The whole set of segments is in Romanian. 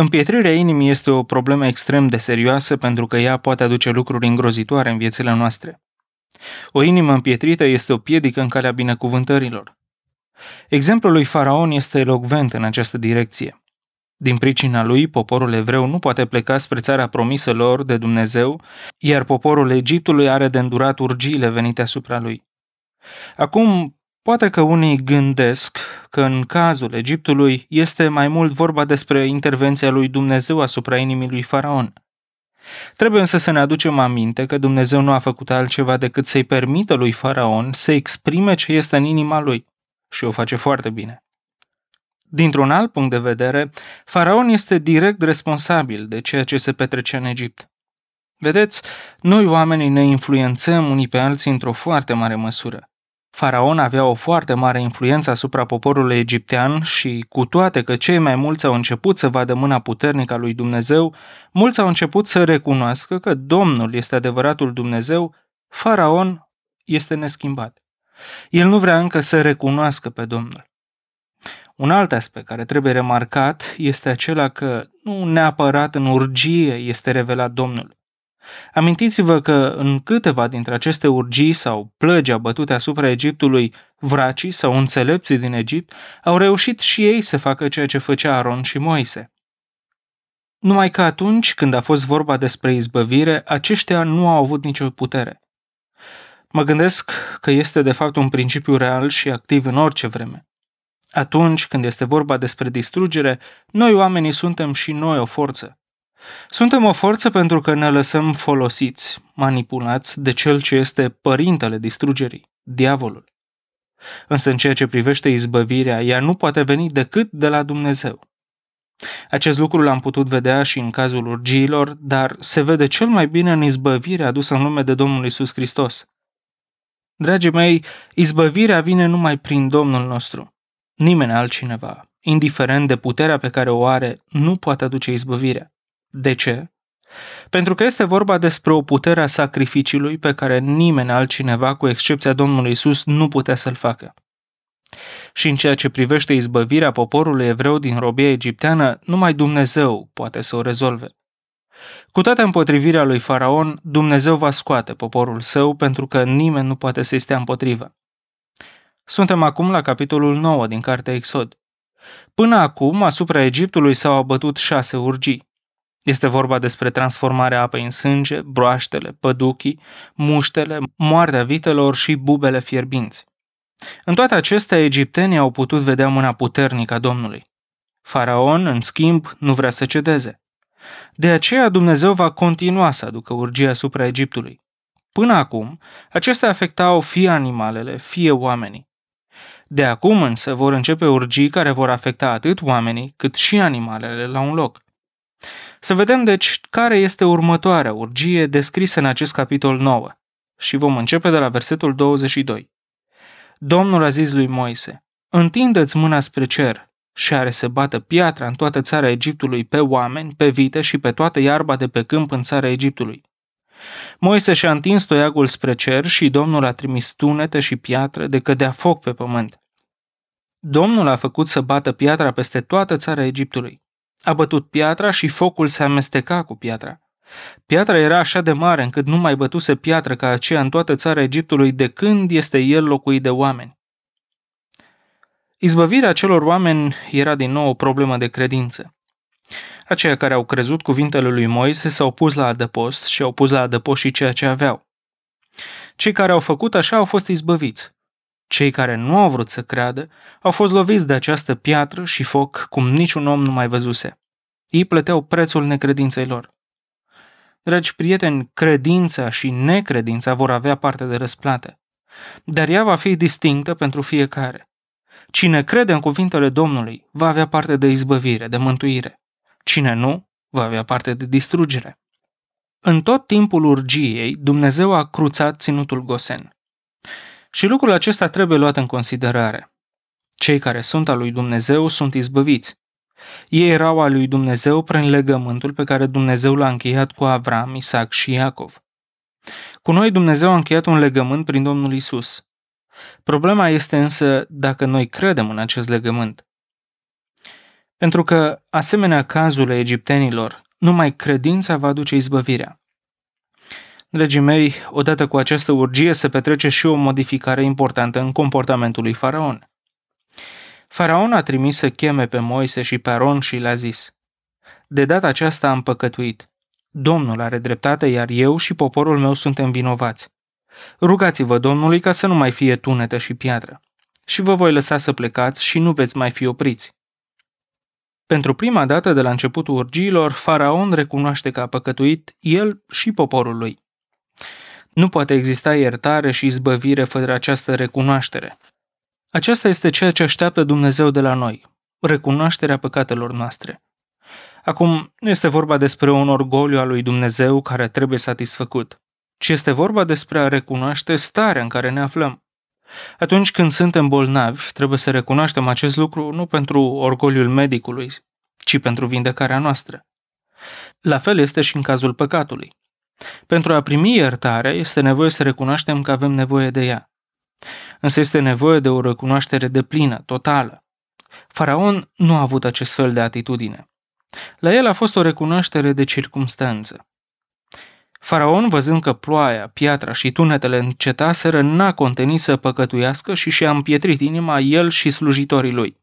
Împietrirea inimii este o problemă extrem de serioasă pentru că ea poate aduce lucruri îngrozitoare în viețile noastre. O inimă împietrită este o piedică în calea binecuvântărilor. Exemplul lui Faraon este elocvent în această direcție. Din pricina lui, poporul evreu nu poate pleca spre țara promisă lor de Dumnezeu, iar poporul Egiptului are de îndurat urgiile venite asupra lui. Acum, Poate că unii gândesc că în cazul Egiptului este mai mult vorba despre intervenția lui Dumnezeu asupra inimii lui Faraon. Trebuie însă să ne aducem aminte că Dumnezeu nu a făcut altceva decât să-i permită lui Faraon să exprime ce este în inima lui și o face foarte bine. Dintr-un alt punct de vedere, Faraon este direct responsabil de ceea ce se petrece în Egipt. Vedeți, noi oamenii ne influențăm unii pe alții într-o foarte mare măsură. Faraon avea o foarte mare influență asupra poporului egiptean și, cu toate că cei mai mulți au început să vadă mâna puternică a lui Dumnezeu, mulți au început să recunoască că Domnul este adevăratul Dumnezeu, Faraon este neschimbat. El nu vrea încă să recunoască pe Domnul. Un alt aspect care trebuie remarcat este acela că nu neapărat în urgie este revelat Domnul, Amintiți-vă că în câteva dintre aceste urgii sau plăgi abătute asupra Egiptului, vracii sau înțelepții din Egipt au reușit și ei să facă ceea ce făcea Aron și Moise. Numai că atunci când a fost vorba despre izbăvire, aceștia nu au avut nicio putere. Mă gândesc că este de fapt un principiu real și activ în orice vreme. Atunci când este vorba despre distrugere, noi oamenii suntem și noi o forță. Suntem o forță pentru că ne lăsăm folosiți, manipulați de cel ce este părintele distrugerii, diavolul. Însă în ceea ce privește izbăvirea, ea nu poate veni decât de la Dumnezeu. Acest lucru l-am putut vedea și în cazul urgiilor, dar se vede cel mai bine în izbăvirea adusă în lume de Domnul Isus Hristos. Dragii mei, izbăvirea vine numai prin Domnul nostru. Nimeni altcineva, indiferent de puterea pe care o are, nu poate aduce izbăvirea. De ce? Pentru că este vorba despre o putere a sacrificiului pe care nimeni altcineva, cu excepția Domnului Isus, nu putea să-l facă. Și în ceea ce privește izbăvirea poporului evreu din robia egipteană, numai Dumnezeu poate să o rezolve. Cu toate împotrivirea lui Faraon, Dumnezeu va scoate poporul său pentru că nimeni nu poate să-i stea împotrivă. Suntem acum la capitolul 9 din cartea Exod. Până acum, asupra Egiptului s-au abătut șase urgii. Este vorba despre transformarea apei în sânge, broaștele, păduchii, muștele, moartea vitelor și bubele fierbinți. În toate acestea, egiptenii au putut vedea mâna puternică a Domnului. Faraon, în schimb, nu vrea să cedeze. De aceea Dumnezeu va continua să aducă urgia asupra Egiptului. Până acum, acestea afectau fie animalele, fie oamenii. De acum însă vor începe urgii care vor afecta atât oamenii cât și animalele la un loc. Să vedem deci care este următoarea urgie descrisă în acest capitol 9 și vom începe de la versetul 22. Domnul a zis lui Moise, Întindeți mâna spre cer și are să bată piatra în toată țara Egiptului pe oameni, pe vite și pe toată iarba de pe câmp în țara Egiptului. Moise și-a întins toiagul spre cer și Domnul a trimis tunete și piatră de cădea foc pe pământ. Domnul a făcut să bată piatra peste toată țara Egiptului. A bătut piatra și focul se amesteca cu piatra. Piatra era așa de mare încât nu mai bătuse piatră ca aceea în toată țara Egiptului de când este el locuit de oameni. Izbăvirea celor oameni era din nou o problemă de credință. Aceia care au crezut cuvintele lui Moise s-au pus la adăpost și au pus la adăpost și ceea ce aveau. Cei care au făcut așa au fost izbăviți. Cei care nu au vrut să creadă au fost loviți de această piatră și foc cum niciun om nu mai văzuse. Ei plăteau prețul necredinței lor. Dragi prieteni, credința și necredința vor avea parte de răsplată, dar ea va fi distinctă pentru fiecare. Cine crede în cuvintele Domnului va avea parte de izbăvire, de mântuire. Cine nu, va avea parte de distrugere. În tot timpul urgiei, Dumnezeu a cruțat ținutul Gosen. Și lucrul acesta trebuie luat în considerare. Cei care sunt al lui Dumnezeu sunt izbăviți. Ei erau al lui Dumnezeu prin legământul pe care Dumnezeu l-a încheiat cu Avram, Isaac și Iacov. Cu noi Dumnezeu a încheiat un legământ prin Domnul Isus. Problema este însă dacă noi credem în acest legământ. Pentru că, asemenea cazului egiptenilor, numai credința va aduce izbăvirea. Dragii mei, odată cu această urgie se petrece și o modificare importantă în comportamentul lui Faraon. Faraon a trimis să cheme pe Moise și pe Aron și le-a zis, De data aceasta am păcătuit. Domnul are dreptate, iar eu și poporul meu suntem vinovați. Rugați-vă Domnului ca să nu mai fie tunetă și piatră. Și vă voi lăsa să plecați și nu veți mai fi opriți. Pentru prima dată de la începutul urgiilor, Faraon recunoaște că a păcătuit el și poporul lui. Nu poate exista iertare și izbăvire fără această recunoaștere. Aceasta este ceea ce așteaptă Dumnezeu de la noi, recunoașterea păcatelor noastre. Acum, nu este vorba despre un orgoliu al lui Dumnezeu care trebuie satisfăcut, ci este vorba despre a recunoaște starea în care ne aflăm. Atunci când suntem bolnavi, trebuie să recunoaștem acest lucru nu pentru orgoliul medicului, ci pentru vindecarea noastră. La fel este și în cazul păcatului. Pentru a primi iertarea, este nevoie să recunoaștem că avem nevoie de ea. Însă este nevoie de o recunoaștere deplină, totală. Faraon nu a avut acest fel de atitudine. La el a fost o recunoaștere de circumstanță. Faraon, văzând că ploaia, piatra și tunetele încetaseră, n-a contenit să păcătuiască și și-a împietrit inima el și slujitorii lui.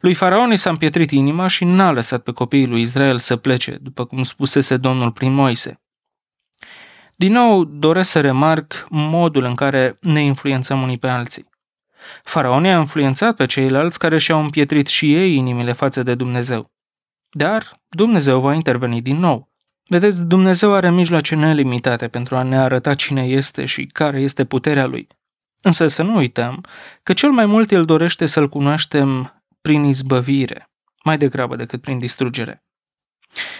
Lui Faraon i s-a împietrit inima și n-a lăsat pe copiii lui Israel să plece, după cum spusese domnul prin Moise. Din nou, doresc să remarc modul în care ne influențăm unii pe alții. Faraonii a influențat pe ceilalți care și-au împietrit și ei inimile față de Dumnezeu. Dar Dumnezeu va interveni din nou. Vedeți, Dumnezeu are mijloace nelimitate pentru a ne arăta cine este și care este puterea lui. Însă să nu uităm că cel mai mult el dorește să-l cunoaștem prin izbăvire, mai degrabă decât prin distrugere.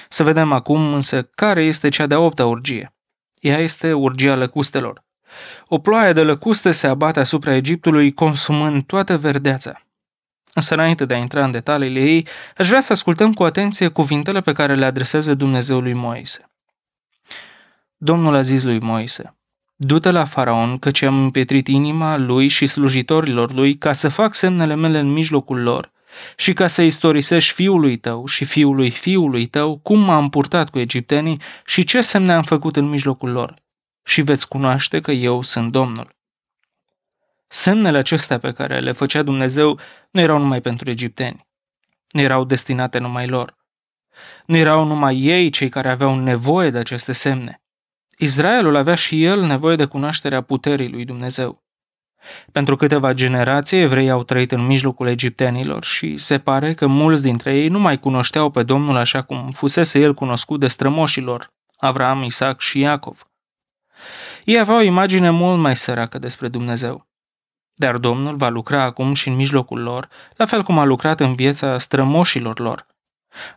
Să vedem acum însă care este cea de-a opta urgie. Ea este urgia lăcustelor. O ploaie de lăcuste se abate asupra Egiptului, consumând toată verdeața. Însă înainte de a intra în detaliile ei, aș vrea să ascultăm cu atenție cuvintele pe care le adresează Dumnezeu lui Moise. Domnul a zis lui Moise, Du-te la faraon, căci am împietrit inima lui și slujitorilor lui ca să fac semnele mele în mijlocul lor – și ca să istorisești fiului tău și fiului fiului tău cum m-am purtat cu egiptenii și ce semne am făcut în mijlocul lor, și veți cunoaște că eu sunt Domnul. Semnele acestea pe care le făcea Dumnezeu nu erau numai pentru egipteni, nu erau destinate numai lor. Nu erau numai ei cei care aveau nevoie de aceste semne. Israelul avea și el nevoie de cunoașterea puterii lui Dumnezeu. Pentru câteva generații, evreii au trăit în mijlocul egiptenilor și se pare că mulți dintre ei nu mai cunoșteau pe Domnul așa cum fusese el cunoscut de strămoșilor, Avram, Isaac și Iacov. Ei aveau o imagine mult mai săracă despre Dumnezeu. Dar Domnul va lucra acum și în mijlocul lor, la fel cum a lucrat în viața strămoșilor lor.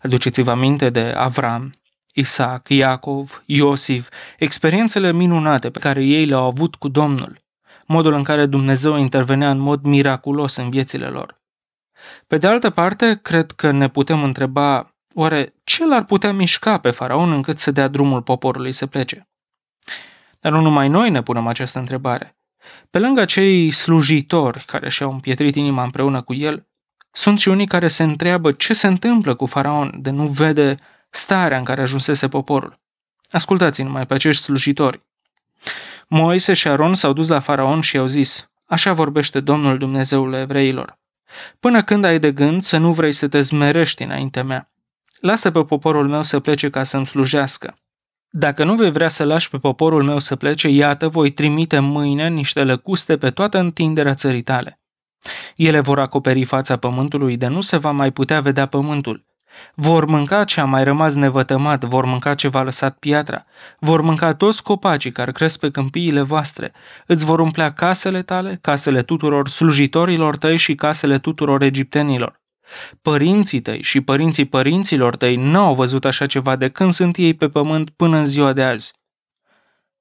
Aduceți-vă aminte de Avram, Isaac, Iacov, Iosif, experiențele minunate pe care ei le-au avut cu Domnul modul în care Dumnezeu intervenea în mod miraculos în viețile lor. Pe de altă parte, cred că ne putem întreba oare ce l-ar putea mișca pe faraon încât să dea drumul poporului să plece? Dar nu numai noi ne punem această întrebare. Pe lângă cei slujitori care și-au împietrit inima împreună cu el, sunt și unii care se întreabă ce se întâmplă cu faraon de nu vede starea în care ajunsese poporul. Ascultați numai pe acești slujitori. Moise și Aron s-au dus la faraon și i-au zis, Așa vorbește Domnul Dumnezeul evreilor. Până când ai de gând să nu vrei să te zmerești înaintea mea? Lasă pe poporul meu să plece ca să-mi slujească. Dacă nu vei vrea să lași pe poporul meu să plece, iată, voi trimite mâine niște lăcuste pe toată întinderea țării tale. Ele vor acoperi fața pământului de nu se va mai putea vedea pământul vor mânca ce a mai rămas nevătămat, vor mânca ce v-a lăsat piatra, vor mânca toți copacii care cresc pe câmpiile voastre, îți vor umplea casele tale, casele tuturor slujitorilor tăi și casele tuturor egiptenilor. Părinții tăi și părinții părinților tăi n-au văzut așa ceva de când sunt ei pe pământ până în ziua de azi.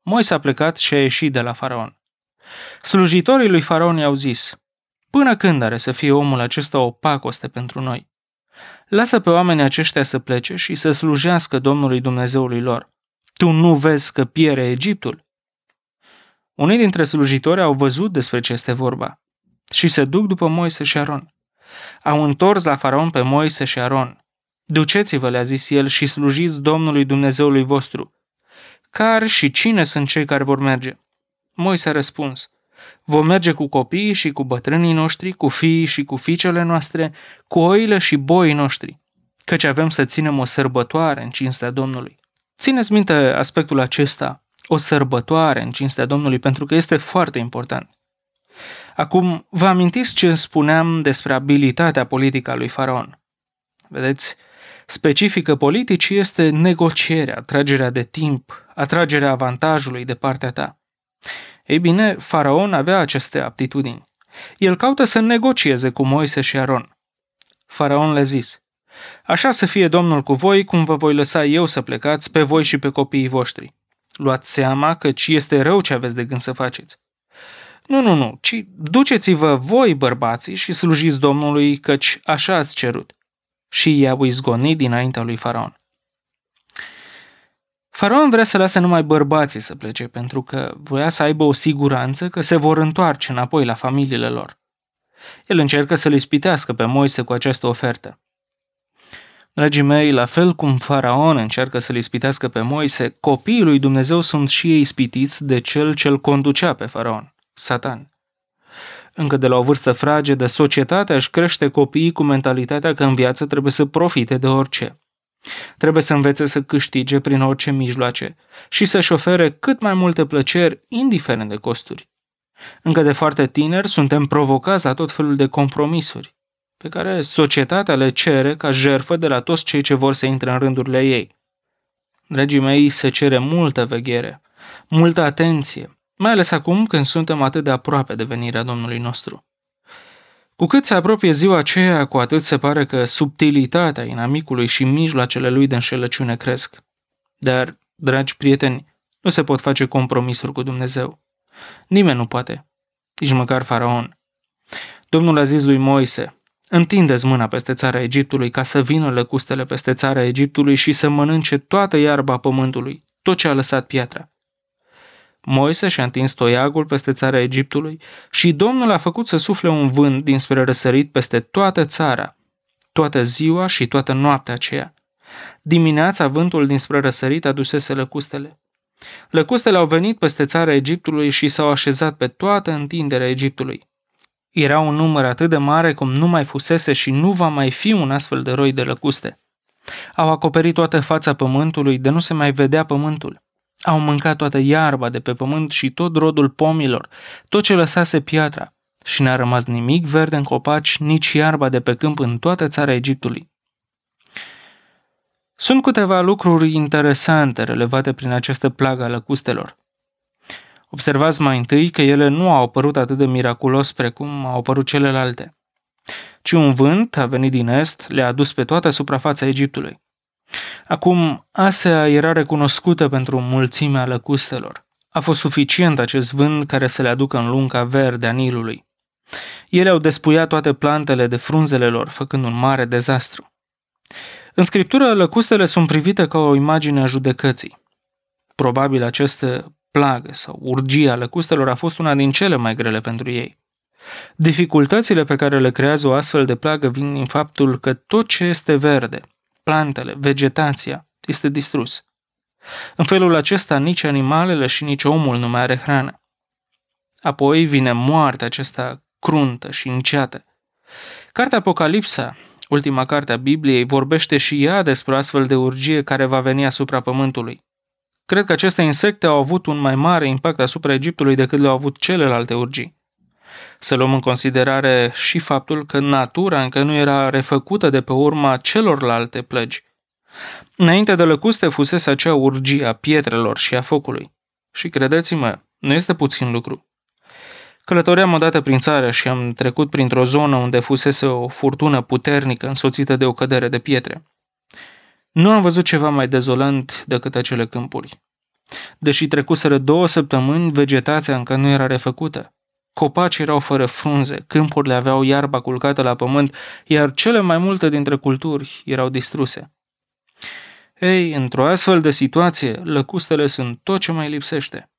Moise a plecat și a ieșit de la faraon. Slujitorii lui faraon i-au zis, Până când are să fie omul acesta o pacoste pentru noi? Lasă pe oamenii aceștia să plece și să slujească Domnului Dumnezeului lor. Tu nu vezi că piere Egiptul? Unii dintre slujitori au văzut despre ce este vorba și se duc după Moise și Aron. Au întors la faraon pe Moise și Aron. Duceți-vă, le-a zis el, și slujiți Domnului Dumnezeului vostru. Car și cine sunt cei care vor merge? Moise a răspuns, Vom merge cu copiii și cu bătrânii noștri, cu fiii și cu fiicele noastre, cu oile și boii noștri, căci avem să ținem o sărbătoare în cinstea Domnului. Țineți minte aspectul acesta, o sărbătoare în cinstea Domnului, pentru că este foarte important. Acum, vă amintiți ce spuneam despre abilitatea politică a lui Faraon? Vedeți, specifică politicii este negocierea, atragerea de timp, atragerea avantajului de partea ta. Ei bine, faraon avea aceste aptitudini. El caută să negocieze cu Moise și Aron. Faraon le zis, Așa să fie Domnul cu voi, cum vă voi lăsa eu să plecați pe voi și pe copiii voștri. Luați seama că ci este rău ce aveți de gând să faceți. Nu, nu, nu, ci duceți-vă voi, bărbații, și slujiți Domnului, căci așa ați cerut. Și i-au izgonit dinaintea lui Faraon. Faraon vrea să lase numai bărbații să plece pentru că voia să aibă o siguranță că se vor întoarce înapoi la familiile lor. El încercă să-l ispitească pe Moise cu această ofertă. Dragii mei, la fel cum Faraon încearcă să-l ispitească pe Moise, copiii lui Dumnezeu sunt și ei ispitiți de cel ce-l conducea pe Faraon, Satan. Încă de la o vârstă fragedă, societatea își crește copiii cu mentalitatea că în viață trebuie să profite de orice – Trebuie să învețe să câștige prin orice mijloace și să-și ofere cât mai multe plăceri, indiferent de costuri. Încă de foarte tineri suntem provocați la tot felul de compromisuri, pe care societatea le cere ca jerfă de la toți cei ce vor să intre în rândurile ei. Dragii mei, se cere multă veghere, multă atenție, mai ales acum când suntem atât de aproape de venirea Domnului nostru. Cu cât se apropie ziua aceea, cu atât se pare că subtilitatea inamicului și mijloacele lui de înșelăciune cresc. Dar, dragi prieteni, nu se pot face compromisuri cu Dumnezeu. Nimeni nu poate, nici măcar faraon. Domnul a zis lui Moise, Întindeți mâna peste țara Egiptului ca să vină lăcustele peste țara Egiptului și să mănânce toată iarba pământului, tot ce a lăsat piatra. Moise și-a întins toiagul peste țara Egiptului și Domnul a făcut să sufle un vânt dinspre răsărit peste toată țara, toată ziua și toată noaptea aceea. Dimineața vântul dinspre răsărit adusese lăcustele. Lăcustele au venit peste țara Egiptului și s-au așezat pe toată întinderea Egiptului. Era un număr atât de mare cum nu mai fusese și nu va mai fi un astfel de roi de lăcuste. Au acoperit toată fața pământului de nu se mai vedea pământul. Au mâncat toată iarba de pe pământ și tot rodul pomilor, tot ce lăsase piatra, și n-a rămas nimic verde în copaci, nici iarba de pe câmp în toată țara Egiptului. Sunt câteva lucruri interesante relevate prin această plagă a lăcustelor. Observați mai întâi că ele nu au apărut atât de miraculos precum au apărut celelalte, ci un vânt a venit din est, le-a adus pe toată suprafața Egiptului. Acum, Asea era recunoscută pentru mulțimea lăcustelor. A fost suficient acest vânt care să le aducă în lunca verde a Nilului. Ele au despuiat toate plantele de frunzele lor, făcând un mare dezastru. În scriptură, lăcustele sunt privite ca o imagine a judecății. Probabil această plagă sau urgie a lăcustelor a fost una din cele mai grele pentru ei. Dificultățile pe care le creează o astfel de plagă vin din faptul că tot ce este verde – plantele, vegetația, este distrus. În felul acesta nici animalele și nici omul nu mai are hrană. Apoi vine moartea acesta cruntă și înceată. Cartea Apocalipsa, ultima carte a Bibliei, vorbește și ea despre astfel de urgie care va veni asupra pământului. Cred că aceste insecte au avut un mai mare impact asupra Egiptului decât le-au avut celelalte urgii. Să luăm în considerare și faptul că natura încă nu era refăcută de pe urma celorlalte plăgi. Înainte de lăcuste fusese acea urgie a pietrelor și a focului. Și credeți-mă, nu este puțin lucru. Călătoream odată prin țară și am trecut printr-o zonă unde fusese o furtună puternică însoțită de o cădere de pietre. Nu am văzut ceva mai dezolant decât acele câmpuri. Deși trecuseră două săptămâni, vegetația încă nu era refăcută. Copaci erau fără frunze, câmpurile aveau iarba culcată la pământ, iar cele mai multe dintre culturi erau distruse. Ei, într-o astfel de situație, lăcustele sunt tot ce mai lipsește.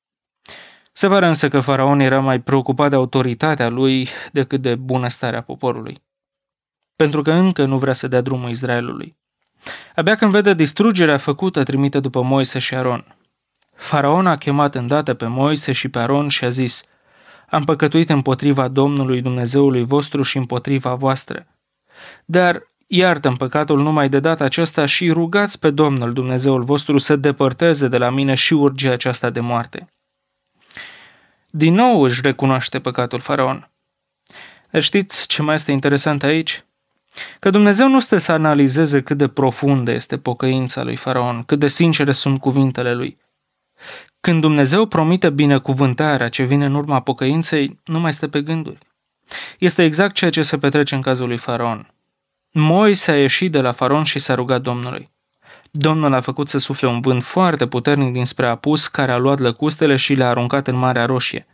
Se pare însă că faraon era mai preocupat de autoritatea lui decât de bunăstarea poporului. Pentru că încă nu vrea să dea drumul Israelului. Abia când vede distrugerea făcută, trimite după Moise și Aron. Faraon a chemat îndată pe Moise și pe Aron și a zis – am păcătuit împotriva Domnului Dumnezeului vostru și împotriva voastră. Dar iartă păcatul numai de data aceasta și rugați pe Domnul Dumnezeul vostru să depărteze de la mine și urgia aceasta de moarte. Din nou își recunoaște păcatul faraon. Dar știți ce mai este interesant aici? Că Dumnezeu nu stă să analizeze cât de profundă este pocăința lui Faraon, cât de sincere sunt cuvintele lui. Când Dumnezeu promite binecuvântarea ce vine în urma pocăinței, nu mai stă pe gânduri. Este exact ceea ce se petrece în cazul lui Faraon. Moise a ieșit de la Faraon și s-a rugat Domnului. Domnul a făcut să sufle un vânt foarte puternic dinspre apus, care a luat lăcustele și le-a aruncat în Marea Roșie.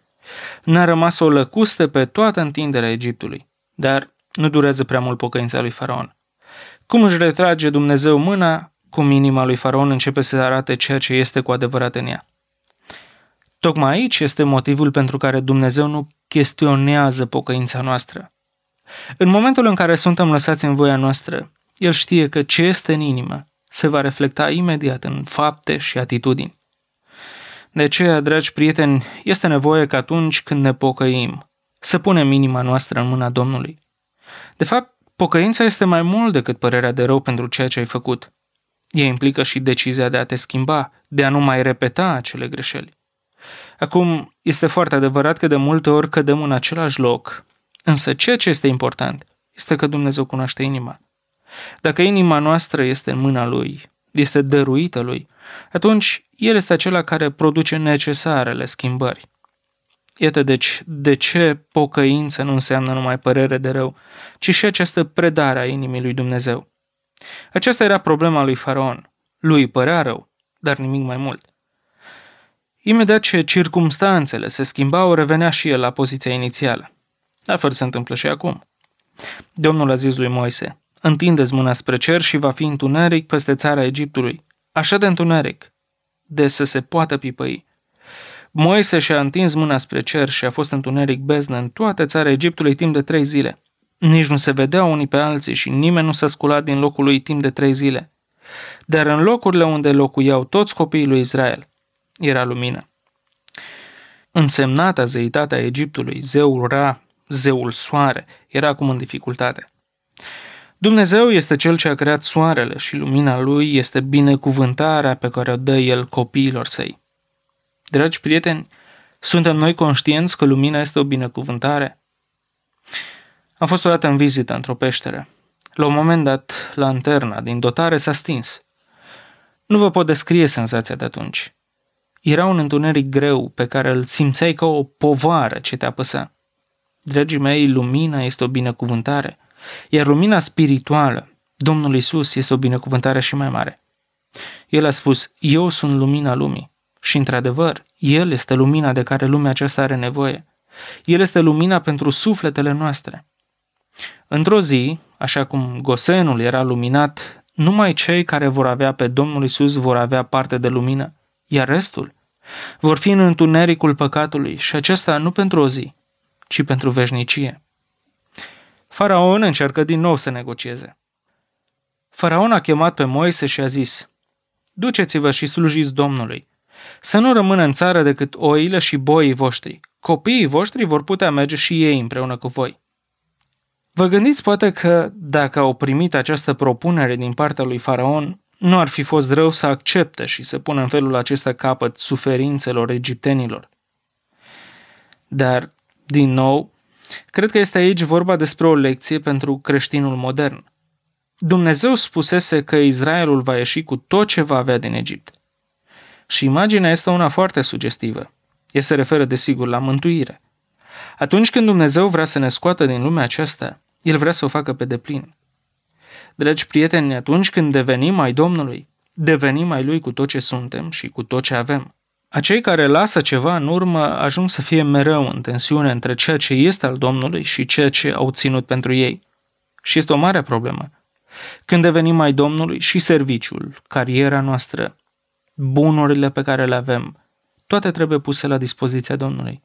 N-a rămas o lăcuste pe toată întinderea Egiptului, dar nu durează prea mult pocăința lui Faraon. Cum își retrage Dumnezeu mâna, cum inima lui Faraon începe să arate ceea ce este cu adevărat în ea. Tocmai aici este motivul pentru care Dumnezeu nu chestionează pocăința noastră. În momentul în care suntem lăsați în voia noastră, El știe că ce este în inimă se va reflecta imediat în fapte și atitudini. De aceea, dragi prieteni, este nevoie că atunci când ne pocăim, să punem inima noastră în mâna Domnului. De fapt, pocăința este mai mult decât părerea de rău pentru ceea ce ai făcut. Ea implică și decizia de a te schimba, de a nu mai repeta acele greșeli. Acum, este foarte adevărat că de multe ori cădem în același loc, însă ceea ce este important este că Dumnezeu cunoaște inima. Dacă inima noastră este în mâna Lui, este dăruită Lui, atunci El este acela care produce necesarele schimbări. Iată deci de ce pocăință nu înseamnă numai părere de rău, ci și această predare a inimii lui Dumnezeu. Aceasta era problema lui Faraon. Lui părea rău, dar nimic mai mult. Imediat ce circumstanțele se schimbau, revenea și el la poziția inițială. La fel se întâmplă și acum. Domnul a zis lui Moise, întindeți mâna spre cer și va fi întuneric peste țara Egiptului, așa de întuneric, de să se poată pipăi. Moise și-a întins mâna spre cer și a fost întuneric beznă în toată țara Egiptului timp de trei zile. Nici nu se vedeau unii pe alții și nimeni nu s-a sculat din locul lui timp de trei zile. Dar în locurile unde locuiau toți copiii lui Israel, era lumină. Însemnata zeitatea Egiptului, zeul Ra, zeul Soare, era acum în dificultate. Dumnezeu este cel ce a creat soarele și lumina lui este binecuvântarea pe care o dă el copiilor săi. Dragi prieteni, suntem noi conștienți că lumina este o binecuvântare? Am fost odată în vizită într-o peșteră. La un moment dat, lanterna din dotare s-a stins. Nu vă pot descrie senzația de atunci. Era un întuneric greu pe care îl simțeai ca o povară ce te apăsa. Dragii mei, lumina este o binecuvântare, iar lumina spirituală, Domnul Isus, este o binecuvântare și mai mare. El a spus, eu sunt lumina lumii. Și într-adevăr, El este lumina de care lumea aceasta are nevoie. El este lumina pentru sufletele noastre. Într-o zi, așa cum Gosenul era luminat, numai cei care vor avea pe Domnul Isus vor avea parte de lumină iar restul vor fi în întunericul păcatului și acesta nu pentru o zi, ci pentru veșnicie. Faraon încearcă din nou să negocieze. Faraon a chemat pe Moise și a zis, Duceți-vă și slujiți Domnului, să nu rămână în țară decât oile și boii voștri. Copiii voștri vor putea merge și ei împreună cu voi. Vă gândiți poate că, dacă au primit această propunere din partea lui Faraon, nu ar fi fost rău să accepte și să pună în felul acesta capăt suferințelor egiptenilor. Dar, din nou, cred că este aici vorba despre o lecție pentru creștinul modern. Dumnezeu spusese că Israelul va ieși cu tot ce va avea din Egipt. Și imaginea este una foarte sugestivă. E se referă, desigur, la mântuire. Atunci când Dumnezeu vrea să ne scoată din lumea aceasta, El vrea să o facă pe deplin. Dragi prieteni, atunci când devenim ai Domnului, devenim ai Lui cu tot ce suntem și cu tot ce avem. Acei care lasă ceva în urmă ajung să fie mereu în tensiune între ceea ce este al Domnului și ceea ce au ținut pentru ei. Și este o mare problemă. Când devenim ai Domnului și serviciul, cariera noastră, bunurile pe care le avem, toate trebuie puse la dispoziția Domnului.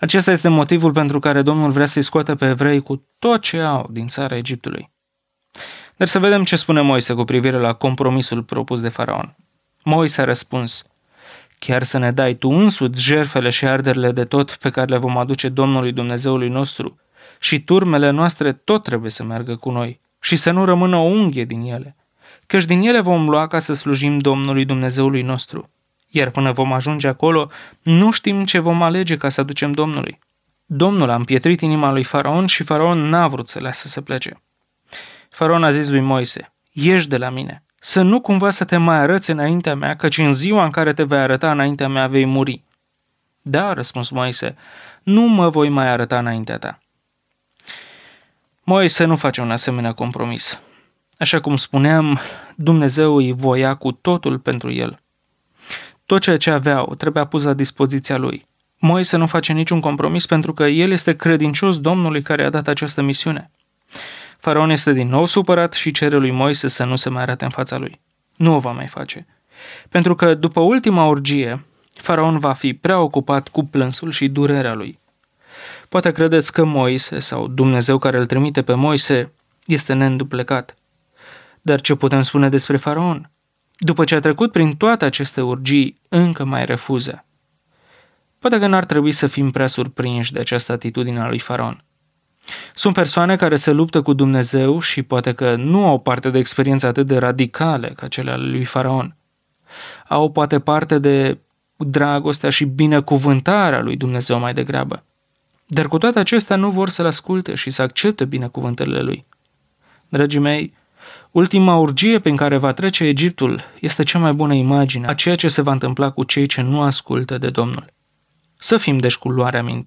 Acesta este motivul pentru care Domnul vrea să-i scoată pe evrei cu tot ce au din țara Egiptului. Dar să vedem ce spune Moise cu privire la compromisul propus de faraon. Moise a răspuns, Chiar să ne dai tu însuți jerfele și arderile de tot pe care le vom aduce Domnului Dumnezeului nostru și turmele noastre tot trebuie să meargă cu noi și să nu rămână o unghie din ele, căci din ele vom lua ca să slujim Domnului Dumnezeului nostru. Iar până vom ajunge acolo, nu știm ce vom alege ca să aducem Domnului. Domnul a împietrit inima lui Faraon și Faraon n-a vrut să lasă să plece. Faraon a zis lui Moise, ieși de la mine, să nu cumva să te mai arăți înaintea mea, căci în ziua în care te vei arăta înaintea mea vei muri. Da, a răspuns Moise, nu mă voi mai arăta înaintea ta. Moise nu face un asemenea compromis. Așa cum spuneam, Dumnezeu îi voia cu totul pentru el. Tot ceea ce aveau trebuia pus la dispoziția lui. Moise nu face niciun compromis pentru că el este credincios Domnului care a dat această misiune. Faraon este din nou supărat și cere lui Moise să nu se mai arate în fața lui. Nu o va mai face. Pentru că după ultima orgie, Faraon va fi prea ocupat cu plânsul și durerea lui. Poate credeți că Moise sau Dumnezeu care îl trimite pe Moise este neînduplecat. Dar ce putem spune despre Faraon? După ce a trecut prin toate aceste urgii, încă mai refuză. Poate că n-ar trebui să fim prea surprinși de această atitudine a lui Faraon. Sunt persoane care se luptă cu Dumnezeu și poate că nu au parte de experiențe atât de radicale ca cele ale lui Faraon. Au poate parte de dragostea și binecuvântarea lui Dumnezeu mai degrabă. Dar cu toate acestea nu vor să-L asculte și să accepte binecuvântările Lui. Dragii mei, ultima urgie prin care va trece Egiptul este cea mai bună imagine a ceea ce se va întâmpla cu cei ce nu ascultă de Domnul. Să fim deci cu luarea minte.